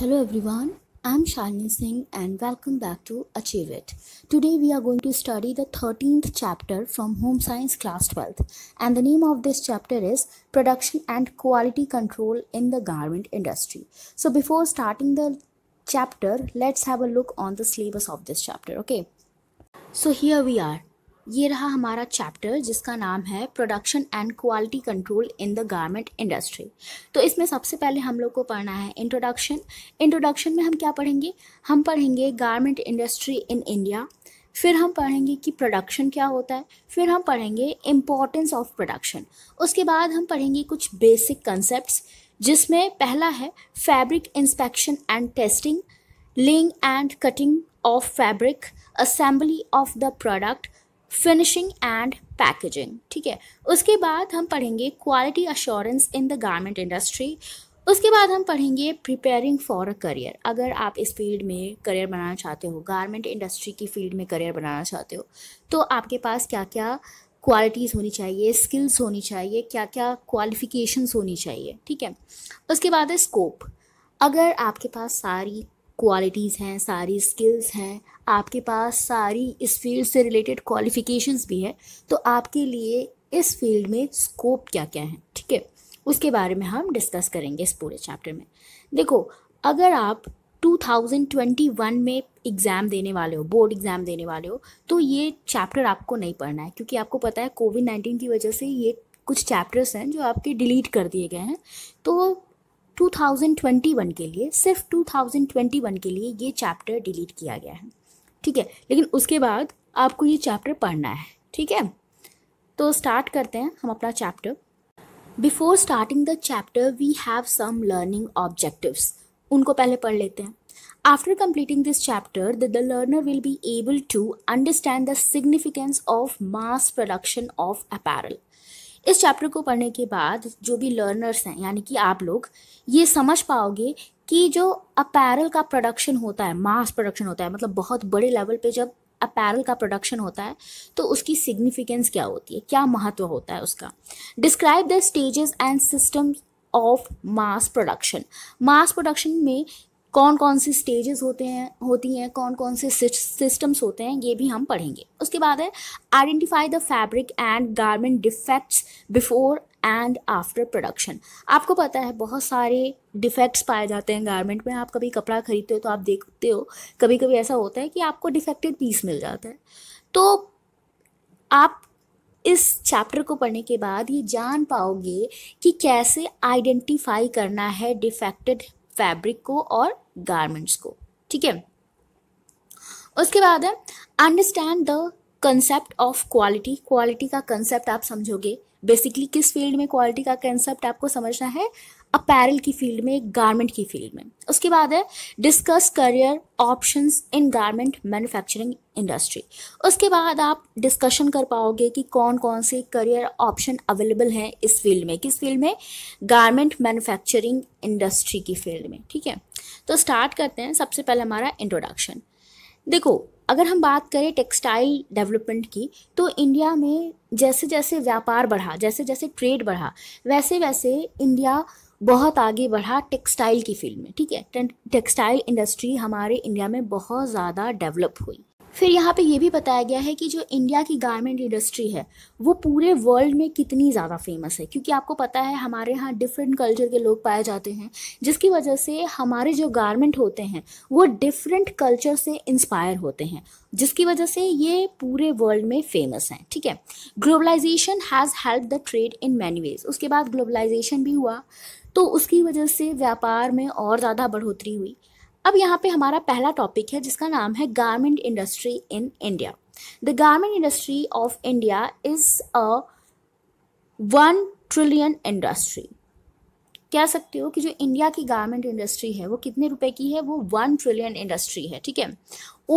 Hello everyone, I'm Shalini Singh and welcome back to Achieve It. Today we are going to study the 13th chapter from Home Science Class 12th and the name of this chapter is Production and Quality Control in the Garment Industry. So before starting the chapter, let's have a look on the syllabus of this chapter, okay? So here we are. ये रहा हमारा chapter जिसका नाम है production and quality control in the garment industry तो इसमें सबसे पहले हम लोग को पढ़ना है इंट्रोडक्शन इंट्रोडक्शन में हम क्या पढ़ेंगे हम पढ़ेंगे गारमेंट इंडस्ट्री इन इंडिया फिर हम पढ़ेंगे कि प्रोडक्शन क्या होता है फिर हम पढ़ेंगे इम्पोर्टेंस ऑफ प्रोडक्शन उसके बाद हम पढ़ेंगे कुछ बेसिक कंसेप्ट जिसमें पहला है फैब्रिक इंस्पेक्शन एंड टेस्टिंग लिंग and cutting of fabric assembly of the product finishing and packaging ठीक है उसके बाद हम पढ़ेंगे quality assurance in the garment industry उसके बाद हम पढ़ेंगे प्रिपेयरिंग फॉर अ करियर अगर आप इस फील्ड में करियर बनाना चाहते हो गारमेंट इंडस्ट्री की फील्ड में करियर बनाना चाहते हो तो आपके पास क्या क्या क्वालिटीज़ होनी चाहिए स्किल्स होनी चाहिए क्या क्या क्वालिफ़िकेशंस होनी चाहिए ठीक है उसके बाद है स्कोप अगर आपके पास सारी क्वालिटीज़ हैं सारी स्किल्स हैं आपके पास सारी इस फील्ड से रिलेटेड क्वालिफ़िकेशंस भी है तो आपके लिए इस फील्ड में स्कोप क्या क्या है ठीक है उसके बारे में हम डिस्कस करेंगे इस पूरे चैप्टर में देखो अगर आप 2021 में एग्ज़ाम देने वाले हो बोर्ड एग्ज़ाम देने वाले हो तो ये चैप्टर आपको नहीं पढ़ना है क्योंकि आपको पता है कोविड नाइन्टीन की वजह से ये कुछ चैप्टर्स हैं जो आपके डिलीट कर दिए गए हैं तो 2021 के लिए सिर्फ 2021 के लिए ये चैप्टर डिलीट किया गया है ठीक है लेकिन उसके बाद आपको ये चैप्टर पढ़ना है ठीक है तो स्टार्ट करते हैं हम अपना chapter before starting the chapter we have some learning objectives उनको पहले पढ़ लेते हैं after completing this chapter the learner will be able to understand the significance of mass production of apparel इस चैप्टर को पढ़ने के बाद जो भी लर्नर्स हैं यानी कि आप लोग ये समझ पाओगे कि जो अपैरल का प्रोडक्शन होता है मास प्रोडक्शन होता है मतलब बहुत बड़े लेवल पे जब अपैरल का प्रोडक्शन होता है तो उसकी सिग्निफिकेंस क्या होती है क्या महत्व होता है उसका describe the stages and system of mass production mass production में कौन कौन से स्टेजेस होते हैं होती हैं कौन कौन से सिस्टम्स होते हैं ये भी हम पढ़ेंगे उसके बाद है identify the fabric and garment defects before and after production आपको पता है बहुत सारे डिफेक्ट्स पाए जाते हैं गारमेंट में आप कभी कपड़ा खरीदते हो तो आप देखते हो कभी कभी ऐसा होता है कि आपको डिफेक्टेड पीस मिल जाता है तो आप इस चैप्टर को पढ़ने के बाद ये जान पाओगे कि कैसे आइडेंटिफाई करना है डिफेक्टेड फैब्रिक को और गारमेंट्स को ठीक है उसके बाद है understand the concept of quality quality का कंसेप्ट आप समझोगे बेसिकली किस फील्ड में क्वालिटी का कंसेप्ट आपको समझना है अपैरल की फील्ड में गारमेंट की फील्ड में उसके बाद है discuss career options in garment manufacturing industry उसके बाद आप डिस्कशन कर पाओगे कि कौन कौन से करियर ऑप्शन अवेलेबल हैं इस फील्ड में किस फील्ड में गारमेंट मैन्युफैक्चरिंग इंडस्ट्री की फील्ड में ठीक है तो स्टार्ट करते हैं सबसे पहले हमारा इंट्रोडक्शन देखो अगर हम बात करें टेक्सटाइल डेवलपमेंट की तो इंडिया में जैसे जैसे व्यापार बढ़ा जैसे जैसे ट्रेड बढ़ा वैसे वैसे इंडिया बहुत आगे बढ़ा टेक्सटाइल की फील्ड में ठीक है टेक्सटाइल इंडस्ट्री हमारे इंडिया में बहुत ज़्यादा डेवलप हुई फिर यहाँ पे ये भी बताया गया है कि जो इंडिया की गारमेंट इंडस्ट्री है वो पूरे वर्ल्ड में कितनी ज़्यादा फेमस है क्योंकि आपको पता है हमारे यहाँ डिफरेंट कल्चर के लोग पाए जाते हैं जिसकी वजह से हमारे जो गारमेंट होते हैं वो डिफरेंट कल्चर से इंस्पायर होते हैं जिसकी वजह से ये पूरे वर्ल्ड में फेमस हैं ठीक है globalisation has help the trade in many ways उसके बाद ग्लोबलाइजेशन भी हुआ तो उसकी वजह से व्यापार में और ज़्यादा बढ़ोतरी हुई अब यहाँ पे हमारा पहला टॉपिक है जिसका नाम है garment industry in India the garment industry of India is a one trillion industry कह सकते हो कि जो इंडिया की गारमेंट इंडस्ट्री है वो कितने रुपए की है वो वन ट्रिलियन इंडस्ट्री है ठीक है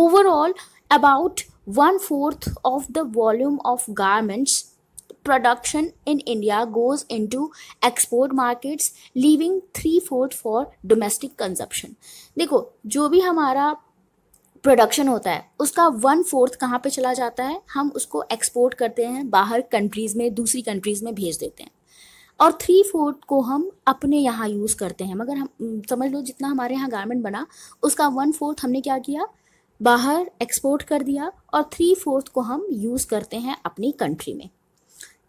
overall about one fourth of the volume of garments production in India goes into export markets, leaving three fourth for domestic consumption. देखो जो भी हमारा प्रोडक्शन होता है उसका वन फोर्थ कहाँ पे चला जाता है हम उसको एक्सपोर्ट करते हैं बाहर कंट्रीज़ में दूसरी कंट्रीज़ में भेज देते हैं और थ्री फोर्थ को हम अपने यहाँ यूज़ करते हैं मगर हम समझ लो जितना हमारे यहाँ गारमेंट बना उसका वन फोर्थ हमने क्या किया बाहर एक्सपोर्ट कर दिया और थ्री फोर्थ को हम यूज़ करते हैं अपनी कंट्री में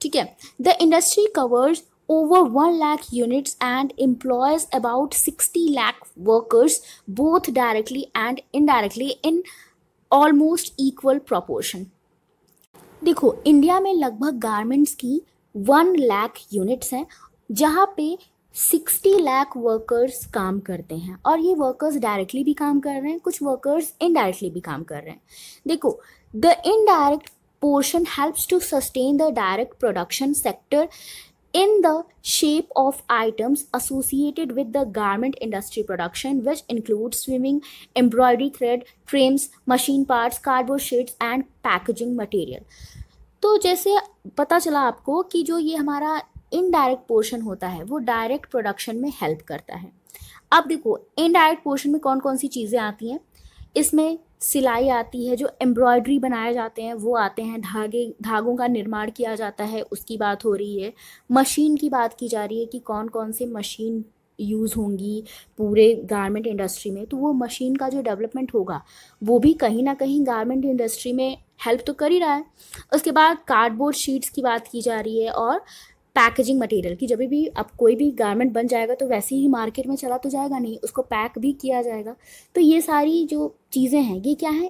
ठीक है the industry covers over one lakh units and employs about sixty lakh workers both directly and indirectly in almost equal proportion देखो इंडिया में लगभग गारमेंट्स की वन लाख यूनिट्स हैं जहाँ पे सिक्सटी लाख वर्कर्स काम करते हैं और ये वर्कर्स डायरेक्टली भी काम कर रहे हैं कुछ वर्कर्स इनडायरेक्टली भी काम कर रहे हैं देखो the indirect portion helps to sustain the direct production sector in the shape of items associated with the garment industry production which includes swimming embroidery thread trims machine parts cardboard sheets and packaging material तो जैसे पता चला आपको कि जो ये हमारा indirect portion होता है वो डायरेक्ट प्रोडक्शन में हेल्प करता है अब देखो इनडायरेक्ट पोर्शन में कौन कौन सी चीज़ें आती हैं इसमें सिलाई आती है जो एम्ब्रॉयड्री बनाए जाते हैं वो आते हैं धागे धागों का निर्माण किया जाता है उसकी बात हो रही है मशीन की बात की जा रही है कि कौन कौन से मशीन यूज़ होंगी पूरे गारमेंट इंडस्ट्री में तो वो मशीन का जो डेवलपमेंट होगा वो भी कहीं ना कहीं गारमेंट इंडस्ट्री में हेल्प तो कर ही रहा है उसके बाद कार्डबोर्ड शीट्स की बात की जा रही है और पैकेजिंग मटेरियल कि जब भी अब कोई भी गारमेंट बन जाएगा तो वैसे ही मार्केट में चला तो जाएगा नहीं उसको पैक भी किया जाएगा तो ये सारी जो चीज़ें हैं ये क्या है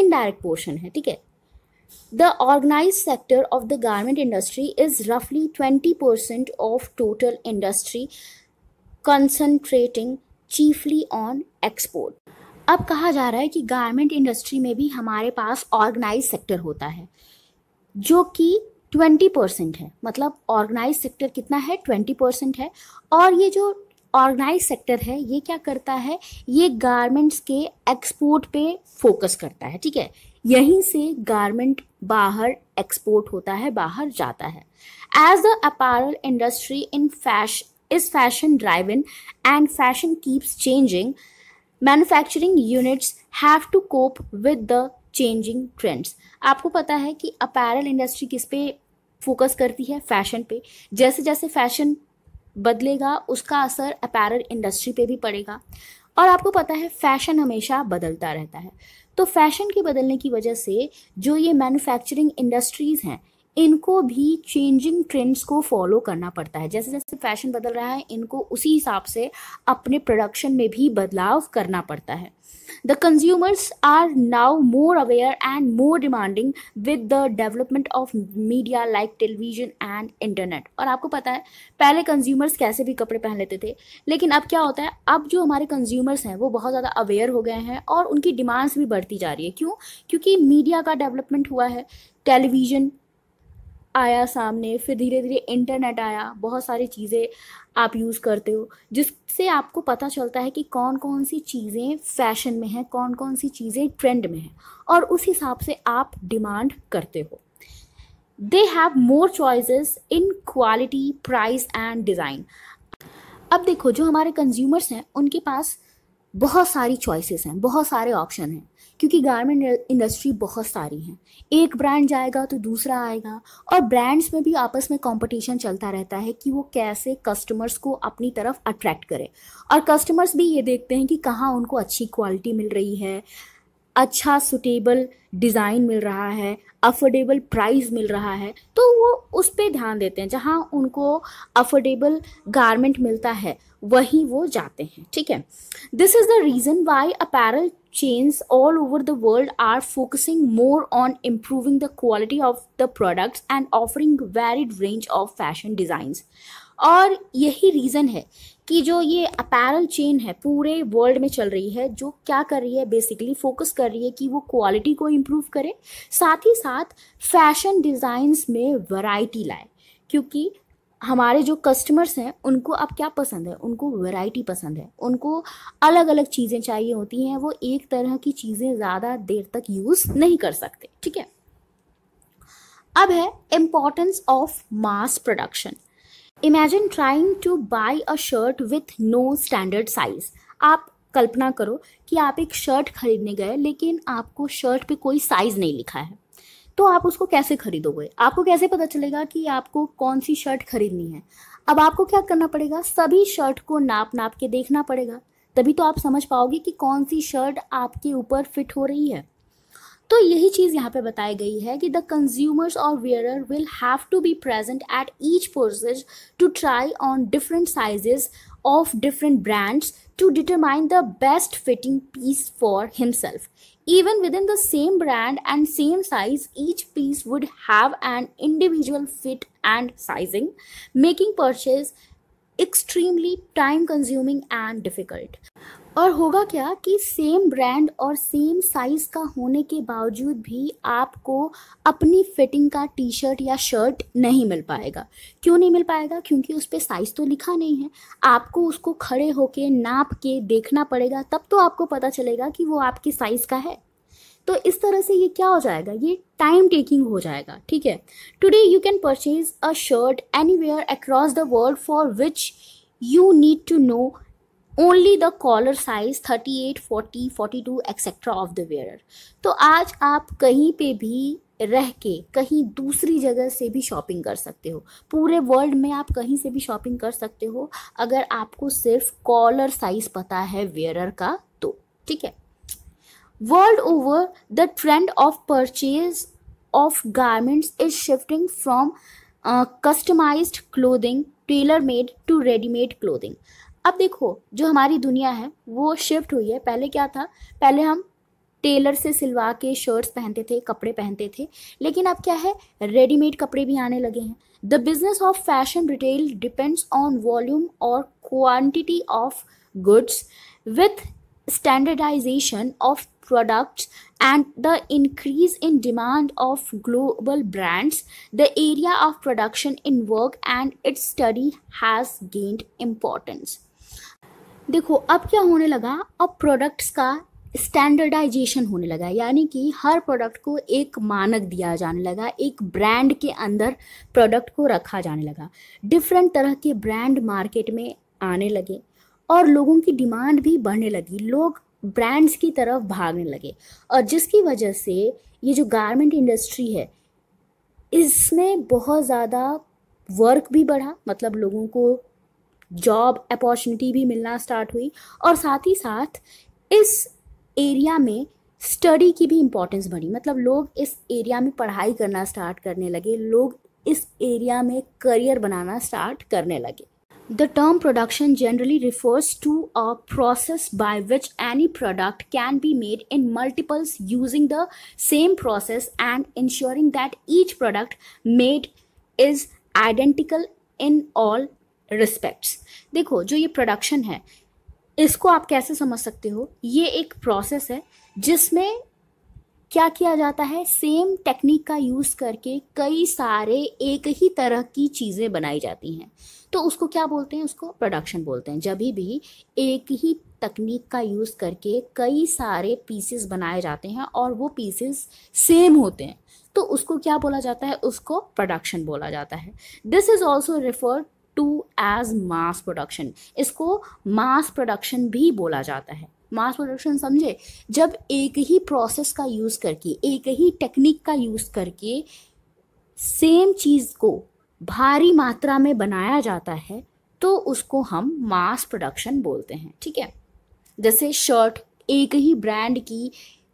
इनडायरेक्ट पोर्शन है ठीक है the organised sector of the garment industry is रफली twenty percent of total industry concentrating chiefly on export अब कहा जा रहा है कि गारमेंट इंडस्ट्री में भी हमारे पास ऑर्गेनाइज सेक्टर होता है जो कि ट्वेंटी परसेंट है मतलब ऑर्गेनाइज सेक्टर कितना है ट्वेंटी परसेंट है और ये जो ऑर्गेनाइज सेक्टर है ये क्या करता है ये गारमेंट्स के एक्सपोर्ट पे फोकस करता है ठीक है यहीं से गारमेंट बाहर एक्सपोर्ट होता है बाहर जाता है as the apparel industry in fash is fashion in and fashion keeps changing manufacturing units have to cope with the changing trends आपको पता है कि अपैरल इंडस्ट्री किस पे फोकस करती है फैशन पे जैसे जैसे फैशन बदलेगा उसका असर अपैरल इंडस्ट्री पे भी पड़ेगा और आपको पता है फैशन हमेशा बदलता रहता है तो फैशन के बदलने की वजह से जो ये मैन्युफैक्चरिंग इंडस्ट्रीज़ हैं इनको भी चेंजिंग ट्रेंड्स को फॉलो करना पड़ता है जैसे जैसे फैशन बदल रहा है इनको उसी हिसाब से अपने प्रोडक्शन में भी बदलाव करना पड़ता है The consumers are now more aware and more demanding with the development of media like television and internet. और आपको पता है पहले consumers कैसे भी कपड़े पहन लेते थे लेकिन अब क्या होता है अब जो हमारे consumers हैं वो बहुत ज़्यादा aware हो गए हैं और उनकी डिमांड्स भी बढ़ती जा रही है क्यों क्योंकि मीडिया का डेवलपमेंट हुआ है टेलीविज़न आया सामने फिर धीरे धीरे इंटरनेट आया बहुत सारी चीज़ें आप यूज़ करते हो जिससे आपको पता चलता है कि कौन कौन सी चीज़ें फैशन में हैं कौन कौन सी चीज़ें ट्रेंड में हैं और उस हिसाब से आप डिमांड करते हो they have more choices in quality price and design अब देखो जो हमारे कंज्यूमर्स हैं उनके पास बहुत सारी चॉइसेस हैं बहुत सारे ऑप्शन हैं क्योंकि गारमेंट इंडस्ट्री बहुत सारी हैं एक ब्रांड जाएगा तो दूसरा आएगा और ब्रांड्स में भी आपस में कंपटीशन चलता रहता है कि वो कैसे कस्टमर्स को अपनी तरफ अट्रैक्ट करें और कस्टमर्स भी ये देखते हैं कि कहाँ उनको अच्छी क्वालिटी मिल रही है अच्छा सुटेबल डिज़ाइन मिल रहा है अफोर्डेबल प्राइस मिल रहा है तो वो उस पर ध्यान देते हैं जहाँ उनको अफोर्डेबल गारमेंट मिलता है वहीं वो जाते हैं ठीक है this is the reason why apparel chains all over the world are focusing more on improving the quality of the products and offering varied range of fashion designs और यही रीज़न है कि जो ये अपैरल चेन है पूरे world में चल रही है जो क्या कर रही है बेसिकली फोकस कर रही है कि वो क्वालिटी को इम्प्रूव करे साथ ही साथ फैशन डिज़ाइंस में वैरायटी लाए क्योंकि हमारे जो कस्टमर्स हैं उनको आप क्या पसंद है उनको वैरायटी पसंद है उनको अलग अलग चीज़ें चाहिए होती हैं वो एक तरह की चीज़ें ज़्यादा देर तक यूज़ नहीं कर सकते ठीक है अब है importance of mass production imagine trying to buy a shirt with no standard size आप कल्पना करो कि आप एक शर्ट खरीदने गए लेकिन आपको शर्ट पे कोई साइज़ नहीं लिखा है तो आप उसको कैसे खरीदोगे आपको कैसे पता चलेगा कि आपको कौन सी शर्ट खरीदनी है अब आपको क्या करना पड़ेगा सभी शर्ट को नाप नाप के देखना पड़ेगा तभी तो आप समझ पाओगे कि कौन सी शर्ट आपके ऊपर फिट हो रही है तो यही चीज़ यहाँ पे बताई गई है कि द कंज्यूमर्स और wearer will have to be present at each purchase to try on different sizes of different brands to determine the best fitting piece for himself Even within the same brand and same size, each piece would have an individual fit and sizing, making purchase extremely time consuming and difficult. और होगा क्या कि same brand और same size का होने के बावजूद भी आपको अपनी फिटिंग का टी शर्ट या शर्ट नहीं मिल पाएगा क्यों नहीं मिल पाएगा क्योंकि उस पर साइज़ तो लिखा नहीं है आपको उसको खड़े होके नाप के देखना पड़ेगा तब तो आपको पता चलेगा कि वो आपके साइज़ का है तो इस तरह से ये क्या हो जाएगा ये टाइम टेकिंग हो जाएगा ठीक है today you can purchase a shirt anywhere across the world for which you need to know only the collar size 38, 40, 42 etcetera of the wearer तो आज आप कहीं पे भी रह के कहीं दूसरी जगह से भी शॉपिंग कर सकते हो पूरे वर्ल्ड में आप कहीं से भी शॉपिंग कर सकते हो अगर आपको सिर्फ कॉलर साइज पता है वेयरर का तो ठीक है world over the trend of purchase of garments is shifting from customised clothing tailor made to readymade clothing अब देखो जो हमारी दुनिया है वो शिफ्ट हुई है पहले क्या था पहले हम टेलर से सिलवा के शर्ट्स पहनते थे कपड़े पहनते थे लेकिन अब क्या है रेडीमेड कपड़े भी आने लगे हैं the business of fashion retail depends on volume और quantity of goods with standardisation of products and the increase in demand of global brands the area of production in work and its study has gained importance देखो अब क्या होने लगा अब products का standardisation होने लगा यानी कि हर प्रोडक्ट को एक मानक दिया जाने लगा एक ब्रांड के अंदर प्रोडक्ट को रखा जाने लगा डिफरेंट तरह के ब्रांड मार्केट में आने लगे और लोगों की डिमांड भी बढ़ने लगी लोग ब्रांड्स की तरफ भागने लगे और जिसकी वजह से ये जो गारमेंट इंडस्ट्री है इसमें बहुत ज़्यादा वर्क भी बढ़ा मतलब लोगों को जॉब अपॉर्चुनिटी भी मिलना स्टार्ट हुई और साथ ही साथ इस एरिया में स्टडी की भी इम्पोर्टेंस बढ़ी मतलब लोग इस एरिया में पढ़ाई करना स्टार्ट करने लगे लोग इस एरिया में करियर बनाना स्टार्ट करने लगे the term production generally refers to a process by which any product can be made in multiples using the same process and ensuring that each product made is identical in all respects देखो जो ये production है इसको आप कैसे समझ सकते हो ये एक प्रोसेस है जिसमें क्या किया जाता है सेम टेक्निक का यूज़ करके कई सारे एक ही तरह की चीज़ें बनाई जाती हैं तो उसको क्या बोलते हैं उसको प्रोडक्शन बोलते हैं जब भी एक ही तकनीक का यूज़ करके कई सारे पीसेस बनाए जाते हैं और वो पीसेस सेम होते हैं तो उसको क्या बोला जाता है उसको प्रोडक्शन बोला जाता है this is also refer to as mass production इसको मास प्रोडक्शन भी बोला जाता है मास प्रोडक्शन समझे जब एक ही प्रोसेस का यूज़ करके एक ही टेक्निक का यूज़ करके सेम चीज़ को भारी मात्रा में बनाया जाता है तो उसको हम मास प्रोडक्शन बोलते हैं ठीक है जैसे शर्ट एक ही ब्रांड की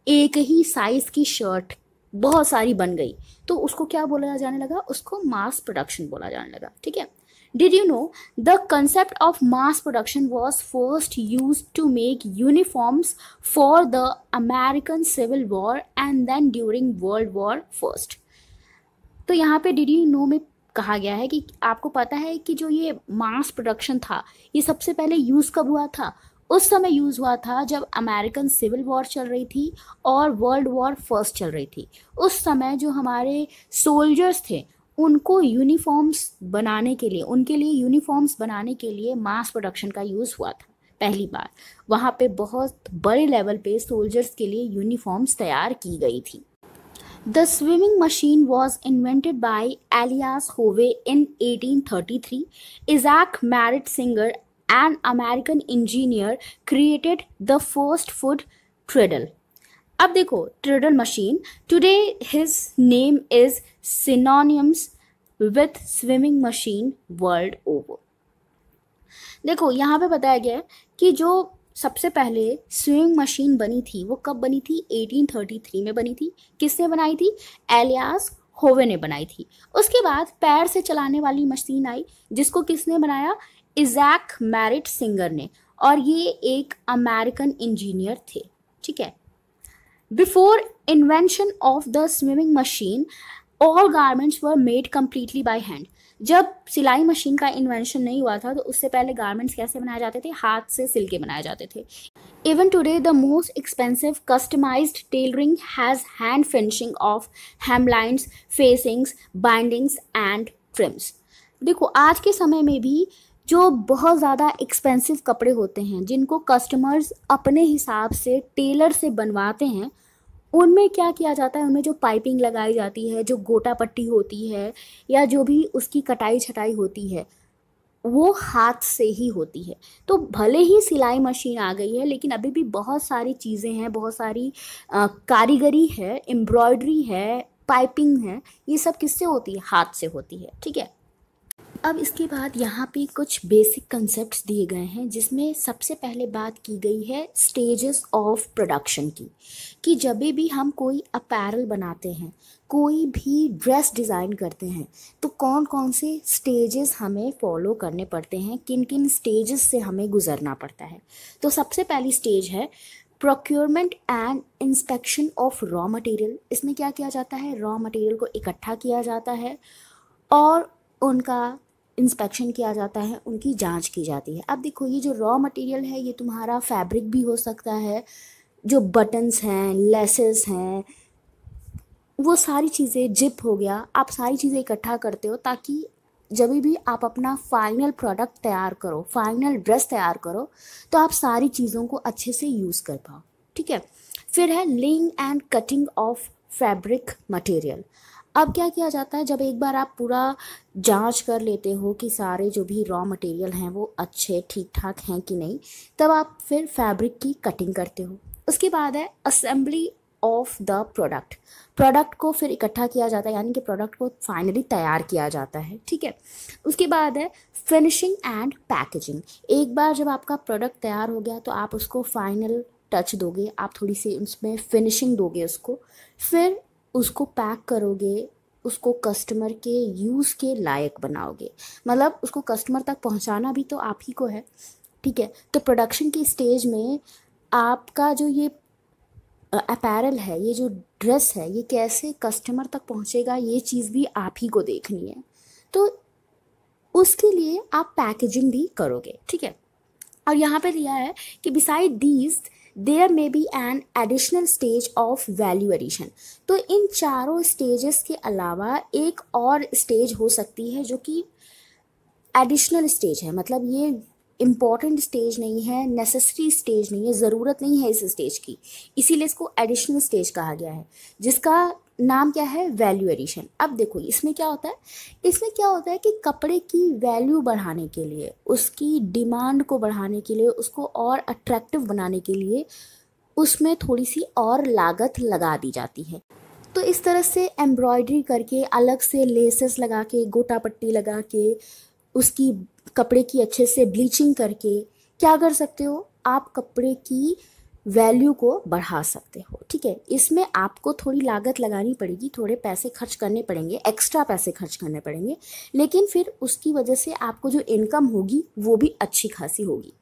एक ही साइज़ की शर्ट बहुत सारी बन गई तो उसको क्या बोला जाने लगा उसको मास प्रोडक्शन बोला जाने लगा ठीक है Did you know the concept of mass production was first used to make uniforms for the American Civil War and then during World War First? तो यहाँ पे डिड यू नो में कहा गया है कि आपको पता है कि जो ये मास प्रोडक्शन था ये सबसे पहले यूज़ कब हुआ था उस समय यूज़ हुआ था जब अमेरिकन सिविल वॉर चल रही थी और वर्ल्ड वॉर फर्स्ट चल रही थी उस समय जो हमारे सोल्जर्स थे उनको यूनिफॉर्म्स बनाने के लिए उनके लिए यूनिफॉर्म्स बनाने के लिए मास प्रोडक्शन का यूज़ हुआ था पहली बार वहाँ पे बहुत बड़े लेवल पे सोल्जर्स के लिए यूनिफॉर्म्स तैयार की गई थी the swimming machine was invented by Elias Howe in 1833 Isaac Merritt Singer and American engineer created the first foot treadle अब देखो treadle machine today his name is synonymous with swimming machine world over देखो यहाँ पे बताया गया है कि जो सबसे पहले स्विमिंग मशीन बनी थी वो कब बनी थी 1833 में बनी थी किसने बनाई थी एलियास होवे ने बनाई थी उसके बाद पैर से चलाने वाली मशीन आई जिसको किसने बनाया इजैक मैरिट सिंगर ने और ये एक अमेरिकन इंजीनियर थे ठीक है before invention of the swimming machine all garments were made completely by hand जब सिलाई मशीन का इन्वेंशन नहीं हुआ था तो उससे पहले गारमेंट्स कैसे बनाए जाते थे हाथ से सिल के बनाए जाते थे even today the most expensive customised tailoring has hand finishing of hemlines facings bindings and trims देखो आज के समय में भी जो बहुत ज़्यादा एक्सपेंसिव कपड़े होते हैं जिनको कस्टमर्स अपने हिसाब से टेलर से बनवाते हैं उनमें क्या किया जाता है उनमें जो पाइपिंग लगाई जाती है जो गोटा पट्टी होती है या जो भी उसकी कटाई छटाई होती है वो हाथ से ही होती है तो भले ही सिलाई मशीन आ गई है लेकिन अभी भी बहुत सारी चीज़ें हैं बहुत सारी आ, कारीगरी है एम्ब्रॉयडरी है पाइपिंग है ये सब किससे होती है हाथ से होती है ठीक है अब इसके बाद यहाँ पे कुछ बेसिक कंसेप्ट दिए गए हैं जिसमें सबसे पहले बात की गई है स्टेजेस ऑफ प्रोडक्शन की कि जब भी हम कोई अपैरल बनाते हैं कोई भी ड्रेस डिज़ाइन करते हैं तो कौन कौन से स्टेजेस हमें फॉलो करने पड़ते हैं किन किन स्टेजेस से हमें गुजरना पड़ता है तो सबसे पहली स्टेज है procurement and inspection of raw material इसमें क्या किया जाता है रॉ मटेरियल को इकट्ठा किया जाता है और उनका इंस्पेक्शन किया जाता है उनकी जांच की जाती है अब देखो ये जो रॉ मटेरियल है ये तुम्हारा फैब्रिक भी हो सकता है जो बटन्स हैं लेसेस हैं वो सारी चीज़ें जिप हो गया आप सारी चीज़ें इकट्ठा करते हो ताकि जब भी आप अपना फाइनल प्रोडक्ट तैयार करो फाइनल ड्रेस तैयार करो तो आप सारी चीज़ों को अच्छे से यूज़ कर पाओ ठीक है फिर है लिंग and cutting of fabric material अब क्या किया जाता है जब एक बार आप पूरा जांच कर लेते हो कि सारे जो भी रॉ मटेरियल हैं वो अच्छे ठीक ठाक हैं कि नहीं तब आप फिर फैब्रिक की कटिंग करते हो उसके बाद है assembly of the product product को फिर इकट्ठा किया जाता है यानी कि प्रोडक्ट को फाइनली तैयार किया जाता है ठीक है उसके बाद है फिनिशिंग एंड पैकेजिंग एक बार जब आपका प्रोडक्ट तैयार हो गया तो आप उसको फाइनल टच दोगे आप थोड़ी सी उसमें फिनिशिंग दोगे उसको फिर उसको पैक करोगे उसको कस्टमर के यूज़ के लायक बनाओगे मतलब उसको कस्टमर तक पहुंचाना भी तो आप ही को है ठीक है तो प्रोडक्शन की स्टेज में आपका जो ये अपैरल है ये जो ड्रेस है ये कैसे कस्टमर तक पहुंचेगा ये चीज़ भी आप ही को देखनी है तो उसके लिए आप पैकेजिंग भी करोगे ठीक है और यहाँ पे दिया है कि beside these there may be an additional stage of value addition तो इन चारों स्टेजेस के अलावा एक और स्टेज हो सकती है जो कि एडिशनल स्टेज है मतलब ये इम्पॉर्टेंट स्टेज नहीं है नेसेसरी स्टेज नहीं है ज़रूरत नहीं है इस स्टेज की इसीलिए इसको एडिशनल स्टेज कहा गया है जिसका नाम क्या है वैल्यू एडिशन अब देखो इसमें क्या होता है इसमें क्या होता है कि कपड़े की वैल्यू बढ़ाने के लिए उसकी डिमांड को बढ़ाने के लिए उसको और अट्रैक्टिव बनाने के लिए उसमें थोड़ी सी और लागत लगा दी जाती है तो इस तरह से एम्ब्रॉयडरी करके अलग से लेसेस लगा के गोटा पट्टी लगा के उसकी कपड़े की अच्छे से ब्लीचिंग करके क्या कर सकते हो आप कपड़े की वैल्यू को बढ़ा सकते हो ठीक है इसमें आपको थोड़ी लागत लगानी पड़ेगी थोड़े पैसे खर्च करने पड़ेंगे एक्स्ट्रा पैसे खर्च करने पड़ेंगे लेकिन फिर उसकी वजह से आपको जो इनकम होगी वो भी अच्छी खासी होगी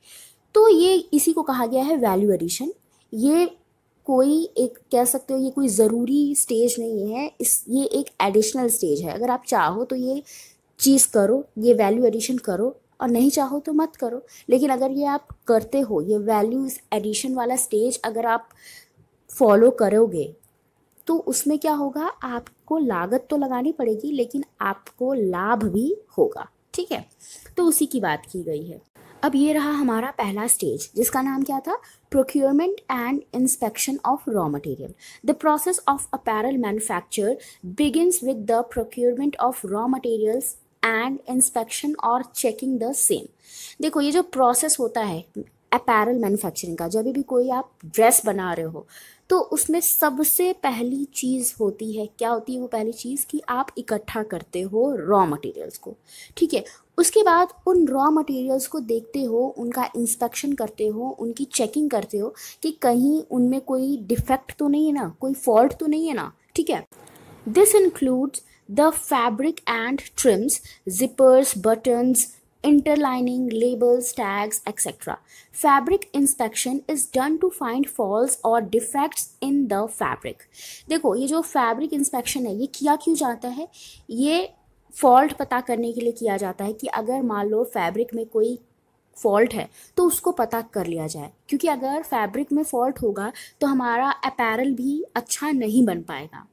तो ये इसी को कहा गया है वैल्यू एडिशन ये कोई एक कह सकते हो ये कोई ज़रूरी स्टेज नहीं है इस ये एक एडिशनल स्टेज है अगर आप चाहो तो ये चीज़ करो ये वैल्यू एडिशन करो और नहीं चाहो तो मत करो लेकिन अगर ये आप करते हो ये वैल्यूज़ एडिशन वाला स्टेज अगर आप फॉलो करोगे तो उसमें क्या होगा आपको लागत तो लगानी पड़ेगी लेकिन आपको लाभ भी होगा ठीक है तो उसी की बात की गई है अब ये रहा हमारा पहला स्टेज जिसका नाम क्या था procurement and inspection of raw material the process of apparel manufacture begins with the procurement of raw materials and inspection और चेकिंग द सेम देखो ये जो प्रोसेस होता है अपैरल मैन्युफैक्चरिंग का जब भी कोई आप ड्रेस बना रहे हो तो उसमें सबसे पहली चीज़ होती है क्या होती है वो पहली चीज़ कि आप इकट्ठा करते हो रॉ मटेरियल्स को ठीक है उसके बाद उन रॉ मटेरियल्स को देखते हो उनका इंस्पेक्शन करते हो उनकी चेकिंग करते हो कि कहीं उनमें कोई डिफेक्ट तो नहीं है ना कोई फॉल्ट तो नहीं है ना ठीक है this includes The fabric and trims, zippers, buttons, interlining, labels, tags, etc. Fabric inspection is done to find faults or defects in the fabric. देखो ये जो fabric inspection है ये किया क्यों जाता है ये फॉल्ट पता करने के लिए किया जाता है कि अगर मान लो फैब्रिक में कोई फॉल्ट है तो उसको पता कर लिया जाए क्योंकि अगर फैब्रिक में फॉल्ट होगा तो हमारा अपैरल भी अच्छा नहीं बन पाएगा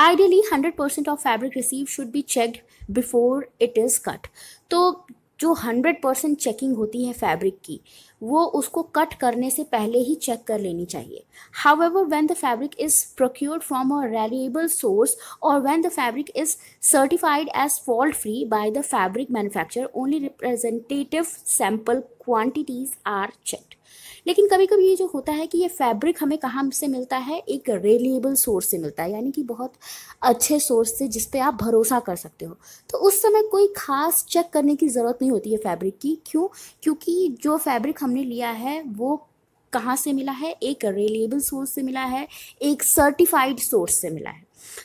ideally hundred percent of fabric receive should be checked before it is cut तो जो हंड्रेड परसेंट चेकिंग होती है फैब्रिक की वो उसको कट करने से पहले ही चेक कर लेनी चाहिए however when the fabric is procured from a reliable source और when the fabric is certified as fault free by the fabric manufacture only representative sample quantities are checked लेकिन कभी कभी ये जो होता है कि ये फैब्रिक हमें कहाँ से मिलता है एक रेलिएबल सोर्स से मिलता है यानी कि बहुत अच्छे सोर्स से जिस पे आप भरोसा कर सकते हो तो उस समय कोई खास चेक करने की ज़रूरत नहीं होती है फैब्रिक की क्यों क्योंकि जो फैब्रिक हमने लिया है वो कहाँ से मिला है एक रेलिएबल सोर्स से मिला है एक सर्टिफाइड सोर्स से मिला है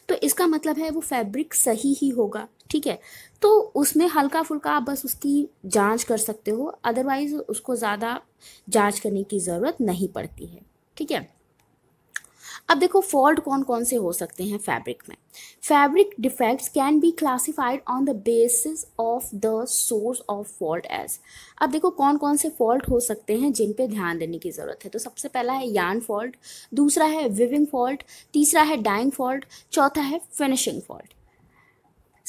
तो इसका मतलब है वो फैब्रिक सही ही होगा ठीक है तो उसमें हल्का फुल्का आप बस उसकी जांच कर सकते हो अदरवाइज उसको ज़्यादा जांच करने की ज़रूरत नहीं पड़ती है ठीक है अब देखो फॉल्ट कौन कौन से हो सकते हैं फैब्रिक में fabric defects can be classified on the basis of the source of fault as अब देखो कौन कौन से फॉल्ट हो सकते हैं जिन पे ध्यान देने की ज़रूरत है तो सबसे पहला है यान फॉल्ट दूसरा है विविंग फॉल्ट तीसरा है डाइंग फॉल्ट चौथा है finishing fault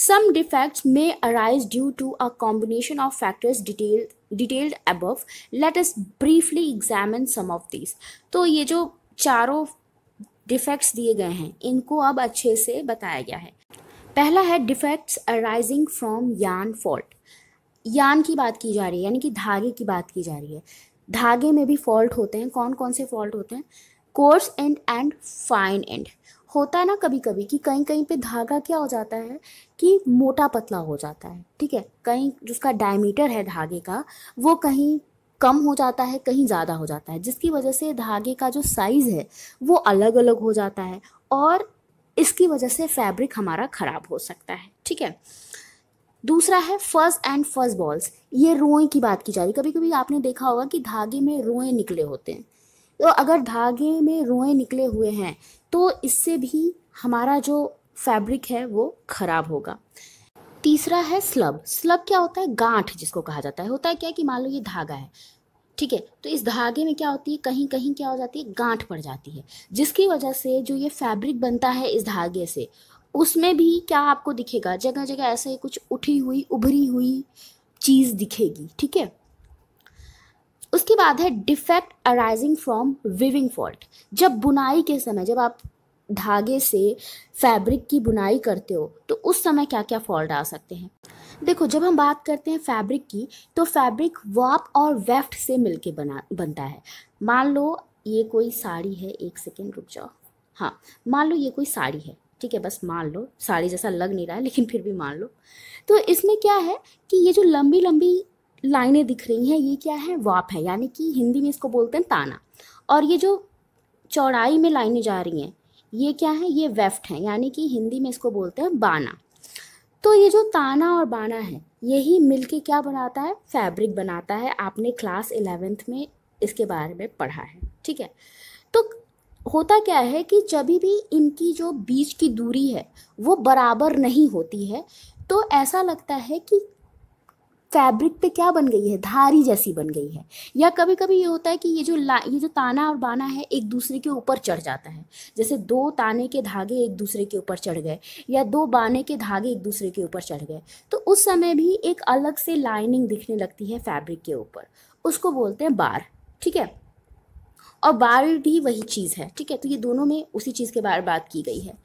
some defects may arise due to a combination of factors detailed detailed above. Let us briefly examine some of these. तो ये जो चारों डिफेक्ट्स दिए गए हैं इनको अब अच्छे से बताया गया है पहला है defects arising from yarn fault yarn की बात की जा रही है यानी कि धागे की बात की जा रही है धागे में भी फॉल्ट होते हैं कौन कौन से फॉल्ट होते हैं coarse and end fine end होता है ना कभी कभी कि कहीं कहीं पे धागा क्या हो जाता है कि मोटा पतला हो जाता है ठीक है कहीं जिसका डायमीटर है धागे का वो कहीं कम हो जाता है कहीं ज़्यादा हो जाता है जिसकी वजह से धागे का जो साइज़ है वो अलग अलग हो जाता है और इसकी वजह से फैब्रिक हमारा ख़राब हो सकता है ठीक है दूसरा है फर्स्ट एंड फर्स्ट बॉल्स ये रोएं की बात की जा रही कभी कभी आपने देखा होगा कि धागे में रोएं निकले होते हैं तो अगर धागे में रोएं निकले हुए हैं तो इससे भी हमारा जो फैब्रिक है वो ख़राब होगा तीसरा है स्लब स्लब क्या होता है गांठ जिसको कहा जाता है होता है क्या कि मान लो ये धागा है ठीक है तो इस धागे में क्या होती है कहीं कहीं क्या हो जाती है गांठ पड़ जाती है जिसकी वजह से जो ये फैब्रिक बनता है इस धागे से उसमें भी क्या आपको दिखेगा जगह जगह ऐसे कुछ उठी हुई उभरी हुई चीज़ दिखेगी ठीक है उसके बाद है defect arising from weaving fault जब बुनाई के समय जब आप धागे से फैब्रिक की बुनाई करते हो तो उस समय क्या क्या फॉल्ट आ सकते हैं देखो जब हम बात करते हैं फैब्रिक की तो फैब्रिक वॉप और वेफ्ट से मिलके बना बनता है मान लो ये कोई साड़ी है एक सेकेंड रुक जाओ हाँ मान लो ये कोई साड़ी है ठीक है बस मान लो साड़ी जैसा लग नहीं रहा है लेकिन फिर भी मान लो तो इसमें क्या है कि ये जो लंबी लंबी लाइनें दिख रही हैं ये क्या है वाप है यानी कि हिंदी में इसको बोलते हैं ताना और ये जो चौड़ाई में लाइनें जा रही हैं ये क्या है ये वेफ्ट है यानी कि हिंदी में इसको बोलते हैं बाना तो ये जो ताना और बाना है यही मिलके क्या बनाता है फैब्रिक बनाता है आपने क्लास एलेवेंथ में इसके बारे में पढ़ा है ठीक है तो होता क्या है कि जब भी इनकी जो बीच की दूरी है वो बराबर नहीं होती है तो ऐसा लगता है कि फैब्रिक पे क्या बन गई है धारी जैसी बन गई है या कभी कभी ये होता है कि ये जो ला ये जो ताना और बाना है एक दूसरे के ऊपर चढ़ जाता है जैसे दो ताने के धागे एक दूसरे के ऊपर चढ़ गए या दो बाने के धागे एक दूसरे के ऊपर चढ़ गए तो उस समय भी एक अलग से लाइनिंग दिखने लगती है फैब्रिक के ऊपर उसको बोलते हैं बार ठीक है और बार भी वही चीज़ है ठीक है तो ये दोनों में उसी चीज़ के बारे बात की गई है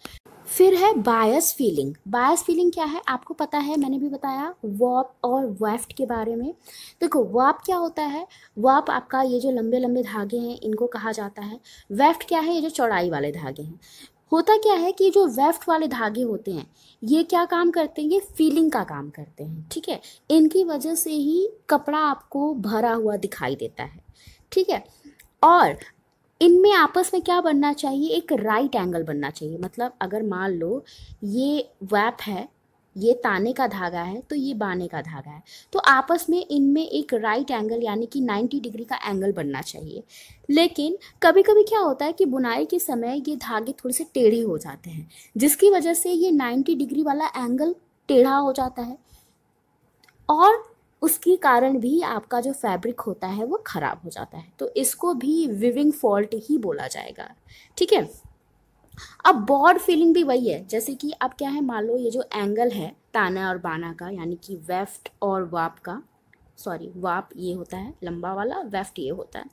फिर है बायस फीलिंग बायस फीलिंग क्या है आपको पता है मैंने भी बताया वॉप और वेफ्ट के बारे में देखो वाप क्या होता है वाप आपका ये जो लंबे लंबे धागे हैं इनको कहा जाता है वेफ्ट क्या है ये जो चौड़ाई वाले धागे हैं होता क्या है कि जो वेफ्ट वाले धागे होते हैं ये क्या काम करते हैं ये फीलिंग का काम करते हैं ठीक है इनकी वजह से ही कपड़ा आपको भरा हुआ दिखाई देता है ठीक है और इनमें आपस में क्या बनना चाहिए एक राइट एंगल बनना चाहिए मतलब अगर मान लो ये वैप है ये ताने का धागा है तो ये बाने का धागा है तो आपस में इनमें एक राइट एंगल यानी कि 90 डिग्री का एंगल बनना चाहिए लेकिन कभी कभी क्या होता है कि बुनाई के समय ये धागे थोड़े से टेढ़े हो जाते हैं जिसकी वजह से ये 90 डिग्री वाला एंगल टेढ़ा हो जाता है और उसके कारण भी आपका जो फैब्रिक होता है वो ख़राब हो जाता है तो इसको भी विविंग फॉल्ट ही बोला जाएगा ठीक है अब बॉर्ड फीलिंग भी वही है जैसे कि अब क्या है मान लो ये जो एंगल है ताना और बाना का यानी कि वेफ्ट और वाप का सॉरी वाप ये होता है लंबा वाला वेफ्ट ये होता है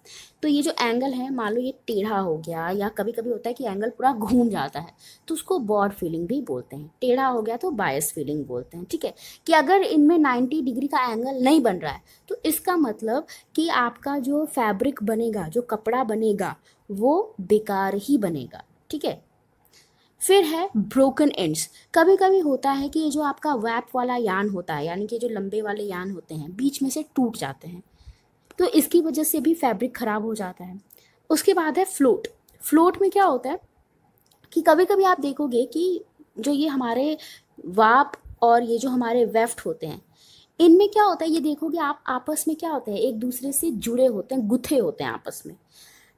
तो ये जो एंगल है मान लो ये टेढ़ा हो गया या कभी कभी होता है कि एंगल पूरा घूम जाता है तो उसको बॉड फीलिंग भी बोलते हैं टेढ़ा हो गया तो बायस फीलिंग बोलते हैं ठीक है कि अगर इनमें नाइन्टी डिग्री का एंगल नहीं बन रहा है तो इसका मतलब कि आपका जो फैब्रिक बनेगा जो कपड़ा बनेगा वो बेकार ही बनेगा ठीक है फिर है ब्रोकन एंड्स कभी कभी होता है कि ये जो आपका वैप वाला यान होता है यानी कि जो लंबे वाले यान होते हैं बीच में से टूट जाते हैं तो इसकी वजह से भी फैब्रिक ख़राब हो जाता है उसके बाद है फ्लोट फ्लोट में क्या होता है कि कभी कभी आप देखोगे कि जो ये हमारे वाप और ये जो हमारे वेफ्ट होते हैं इनमें क्या होता है ये देखोगे आप आपस में क्या होते हैं एक दूसरे से जुड़े होते हैं गुथे होते हैं आपस में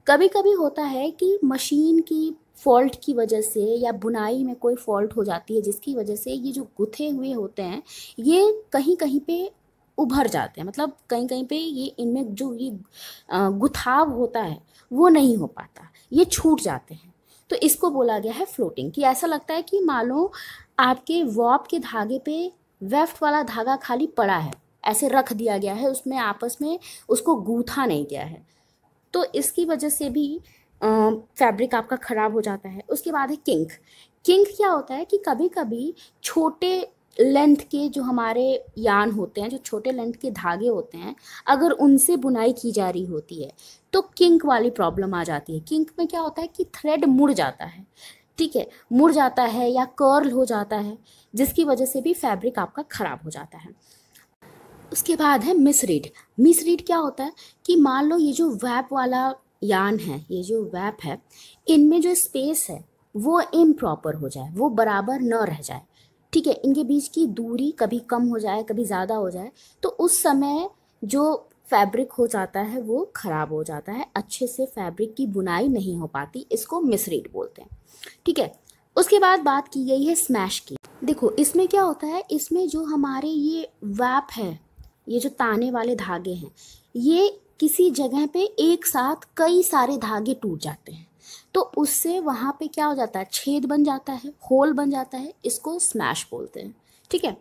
कभी कभी होता है कि मशीन की फॉल्ट की वजह से या बुनाई में कोई फॉल्ट हो जाती है जिसकी वजह से ये जो गुथे हुए होते हैं ये कहीं कहीं पे उभर जाते हैं मतलब कहीं कहीं पे ये इनमें जो ये गुथाव होता है वो नहीं हो पाता ये छूट जाते हैं तो इसको बोला गया है फ्लोटिंग कि ऐसा लगता है कि मानो आपके वॉप के धागे पे वेफ्ट वाला धागा खाली पड़ा है ऐसे रख दिया गया है उसमें आपस में उसको गूथा नहीं गया है तो इसकी वजह से भी फैब्रिक आपका ख़राब हो जाता है उसके बाद है किंक किंक क्या होता है कि कभी कभी छोटे लेंथ के जो हमारे यान होते हैं जो छोटे लेंथ के धागे होते हैं अगर उनसे बुनाई की जा रही होती है तो किंक वाली प्रॉब्लम आ जाती है किंक में क्या होता है कि थ्रेड मुड़ जाता है ठीक है मुड़ जाता है या कर्ल हो जाता है जिसकी वजह से भी फैब्रिक आपका ख़राब हो जाता है उसके बाद है मिसरीड मिसरीड क्या होता है कि मान लो ये जो वैप वाला यान है ये जो वैप है इनमें जो स्पेस है वो इम प्रॉपर हो जाए वो बराबर न रह जाए ठीक है इनके बीच की दूरी कभी कम हो जाए कभी ज़्यादा हो जाए तो उस समय जो फैब्रिक हो जाता है वो ख़राब हो जाता है अच्छे से फैब्रिक की बुनाई नहीं हो पाती इसको मिसरीड बोलते हैं ठीक है उसके बाद बात की गई है स्मैश की देखो इसमें क्या होता है इसमें जो हमारे ये वैप है ये जो ताने वाले धागे हैं ये किसी जगह पे एक साथ कई सारे धागे टूट जाते हैं तो उससे वहाँ पे क्या हो जाता है छेद बन जाता है होल बन जाता है इसको स्मैश बोलते हैं ठीक है